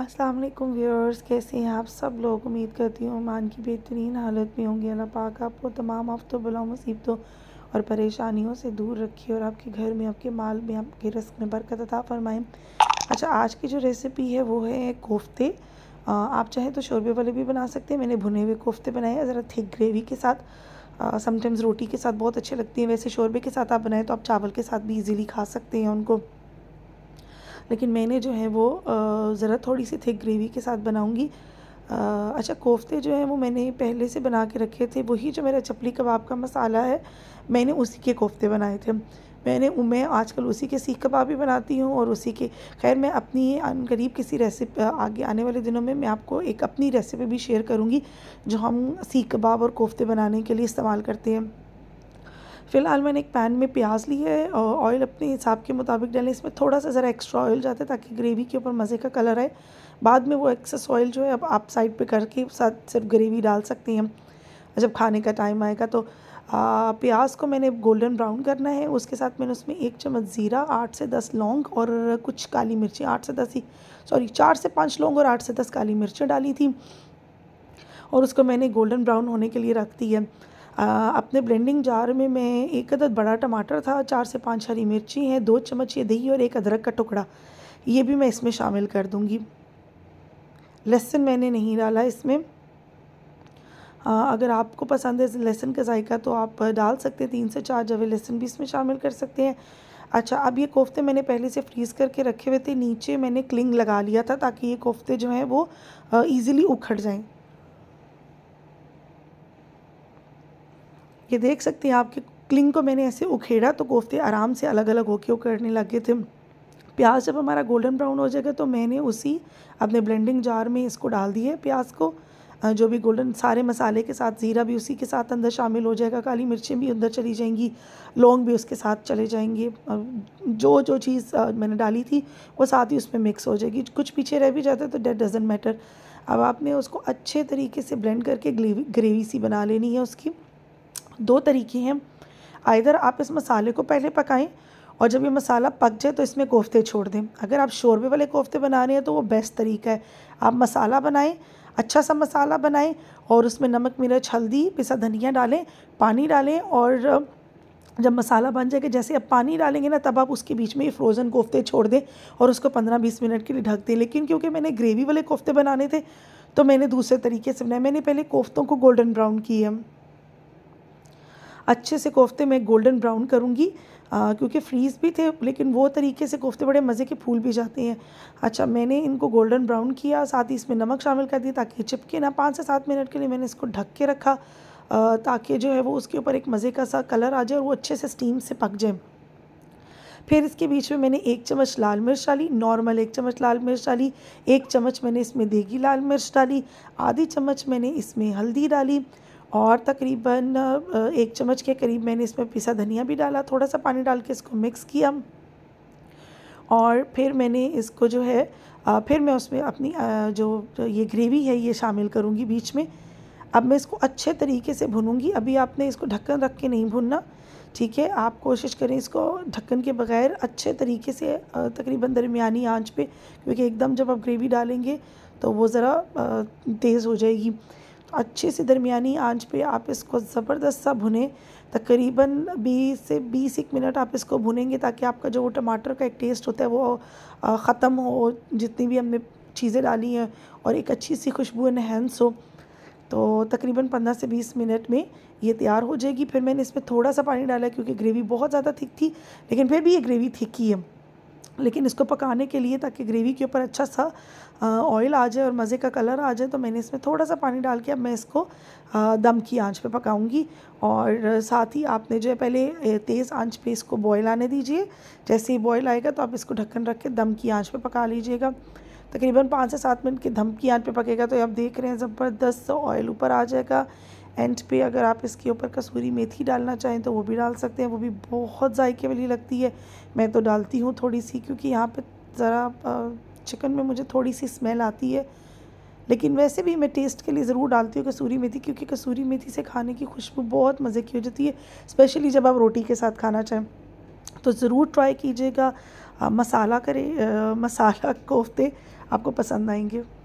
अस्सलाम वालेकुम व्यूअर्स कैसे हैं आप सब लोग उम्मीद करती हूँ मान की बेहतरीन हालत में होंगे अल्लाह पाक आपको तमाम हफ्तों बला मुसीबतों और परेशानियों से दूर रखिए और आपके घर में आपके माल में आपके रस्क में बरकत अता फरमाएं अच्छा आज की जो रेसिपी है वो है कोफ्ते आप चाहें तो शोरबे वाले भी बना सकते हैं मैंने भुने हुए कोफ्ते बनाए हैं ज़रा थिक ग्रेवी के साथ समटाइम्स रोटी के साथ बहुत अच्छे लगते हैं वैसे शोरबे के साथ आप बनाएं तो आप चावल के साथ भी ईज़िली खा सकते हैं उनको लेकिन मैंने जो है वो ज़रा थोड़ी सी थिक ग्रेवी के साथ बनाऊँगी अच्छा कोफ्ते जो हैं वो मैंने पहले से बना के रखे थे वही जो मेरा चपली कबाब का मसाला है मैंने उसी के कोफ्ते बनाए थे मैंने मैं आजकल उसी के सीख कबाब भी बनाती हूँ और उसी के खैर मैं अपनी करीब किसी रेसिपी आगे आने वाले दिनों में मैं आपको एक अपनी रेसिपी भी शेयर करूँगी जो हम सीख कबाब और कोफ्ते बनाने के लिए इस्तेमाल करते हैं फ़िलहाल मैंने एक पैन में प्याज ली है और ऑयल अपने हिसाब के मुताबिक डालें इसमें थोड़ा सा ज़रा एक्स्ट्रा ऑयल जाता है ताकि ग्रेवी के ऊपर मज़े का कलर आए बाद में वो एक्सेस ऑयल जो है अब आप साइड पे करके साथ सिर्फ ग्रेवी डाल सकते हैं जब खाने का टाइम आएगा तो प्याज को मैंने गोल्डन ब्राउन करना है उसके साथ मैंने उसमें एक चम्मच ज़ीरा आठ से दस लौंग और कुछ काली मिर्ची आठ से दस ही सॉरी चार से पाँच लौंग और आठ से दस काली मिर्चें डाली थी और उसको मैंने गोल्डन ब्राउन होने के लिए रख दी है अपने ब्लेंडिंग जार में मैं एक अदद बड़ा टमाटर था चार से पाँच हरी मिर्ची हैं दो चम्मच ये दही और एक अदरक का टुकड़ा ये भी मैं इसमें शामिल कर दूँगी लहसुन मैंने नहीं डाला इसमें आ, अगर आपको पसंद है लहसुन का जायका तो आप डाल सकते हैं तीन से चार जवे लहसुन भी इसमें शामिल कर सकते हैं अच्छा अब ये कोफ्ते मैंने पहले से फ्रीज़ करके रखे हुए थे नीचे मैंने क्लिंग लगा लिया था ताकि ये कोफ्ते जो हैं वो ईज़िली उखड़ जाएँ ये देख सकते हैं आपके क्लिंग को मैंने ऐसे उखेड़ा तो कोफ्ते आराम से अलग अलग होके लग लगे थे प्याज जब हमारा गोल्डन ब्राउन हो जाएगा तो मैंने उसी अपने ब्लेंडिंग जार में इसको डाल दिए प्याज को जो भी गोल्डन सारे मसाले के साथ ज़ीरा भी उसी के साथ अंदर शामिल हो जाएगा काली मिर्चें भी अंदर चली जाएंगी लौंग भी उसके साथ चले जाएंगे जो जो चीज़ मैंने डाली थी वो साथ ही उसमें मिक्स हो जाएगी कुछ पीछे रह भी जाता है तो डेट डजेंट मैटर अब आपने उसको अच्छे तरीके से ब्लेंड करके ग्रेवी सी बना लेनी है उसकी दो तरीके हैं आइधर आप इस मसाले को पहले पकाएं और जब ये मसाला पक जाए तो इसमें कोफ्ते छोड़ दें अगर आप शोरबे वाले कोफ्ते बना रहे हैं तो वो बेस्ट तरीका है आप मसाला बनाएं अच्छा सा मसाला बनाएं और उसमें नमक मिर्च हल्दी पिसा धनिया डालें पानी डालें और जब मसाला बन जाएगा जैसे आप पानी डालेंगे ना तब आप उसके बीच में ये फ्रोज़न कोफ्ते छोड़ दें और उसको पंद्रह बीस मिनट के लिए ढक दें लेकिन क्योंकि मैंने ग्रेवी वाले कोफ्ते बनाने थे तो मैंने दूसरे तरीके से बनाए मैंने पहले कोफ्तों को गोल्डन ब्राउन किए अच्छे से कोफ्ते मैं गोल्डन ब्राउन करूँगी क्योंकि फ्रीज भी थे लेकिन वो तरीके से कोफ्ते बड़े मज़े के फूल भी जाते हैं अच्छा मैंने इनको गोल्डन ब्राउन किया साथ ही इसमें नमक शामिल कर दिया ताकि चिपके ना पाँच से सात मिनट के लिए मैंने इसको ढक के रखा ताकि जो है वो उसके ऊपर एक मज़े का सा कलर आ जाए और वो अच्छे से स्टीम से पक जाए फिर इसके बीच में मैंने एक चम्मच लाल मिर्च डाली नॉर्मल एक चम्मच लाल मिर्च डाली एक चम्मच मैंने इसमें देगी लाल मिर्च डाली आधी चम्मच मैंने इसमें हल्दी डाली और तकरीबन एक चम्मच के करीब मैंने इसमें पिसा धनिया भी डाला थोड़ा सा पानी डाल के इसको मिक्स किया और फिर मैंने इसको जो है फिर मैं उसमें अपनी जो ये ग्रेवी है ये शामिल करूँगी बीच में अब मैं इसको अच्छे तरीके से भूनूंगी अभी आपने इसको ढक्कन रख के नहीं भूनना ठीक है आप कोशिश करें इसको ढक्कन के बगैर अच्छे तरीके से तकरीबन दरमियानी आंच पे क्योंकि एकदम जब आप ग्रेवी डालेंगे तो वो ज़रा तेज़ हो जाएगी अच्छे से दरमियानी आंच पे आप इसको ज़बरदस्त सा भुनें तकरीबन बीस से बीस एक मिनट आप इसको भुनेंगे ताकि आपका जो टमाटर का एक टेस्ट होता है वो ख़त्म हो जितनी भी हमने चीज़ें डाली हैं और एक अच्छी सी खुशबू इनहेंस हो तो तकरीबन पंद्रह से बीस मिनट में ये तैयार हो जाएगी फिर मैंने इसमें थोड़ा सा पानी डाला क्योंकि ग्रेवी बहुत ज़्यादा थिक थी लेकिन फिर भी ये ग्रेवी थिक है लेकिन इसको पकाने के लिए ताकि ग्रेवी के ऊपर अच्छा सा ऑयल आ जाए और मज़े का कलर आ जाए तो मैंने इसमें थोड़ा सा पानी डाल के अब मैं इसको दम की आंच पे पकाऊंगी और साथ ही आपने जो है पहले तेज़ आंच पे इसको बॉयल आने दीजिए जैसे ही बॉयल आएगा तो आप इसको ढक्कन रख के दम की आंच पे पका लीजिएगा तकरीबन पाँच से सात मिनट के दम की आँच पर पकेगा तो आप देख रहे हैं ज़बरदस्त ऑयल ऊपर आ जाएगा एंड पे अगर आप इसके ऊपर कसूरी मेथी डालना चाहें तो वो भी डाल सकते हैं वो भी बहुत जायके वाली लगती है मैं तो डालती हूँ थोड़ी सी क्योंकि यहाँ पे ज़रा चिकन में मुझे थोड़ी सी स्मेल आती है लेकिन वैसे भी मैं टेस्ट के लिए ज़रूर डालती हूँ कसूरी मेथी क्योंकि कसूरी मेथी से खाने की खुशबू बहुत मज़े की हो जाती है स्पेशली जब आप रोटी के साथ खाना चाहें तो ज़रूर ट्राई कीजिएगा मसाला करें मसाला कोफ्ते आपको पसंद आएंगे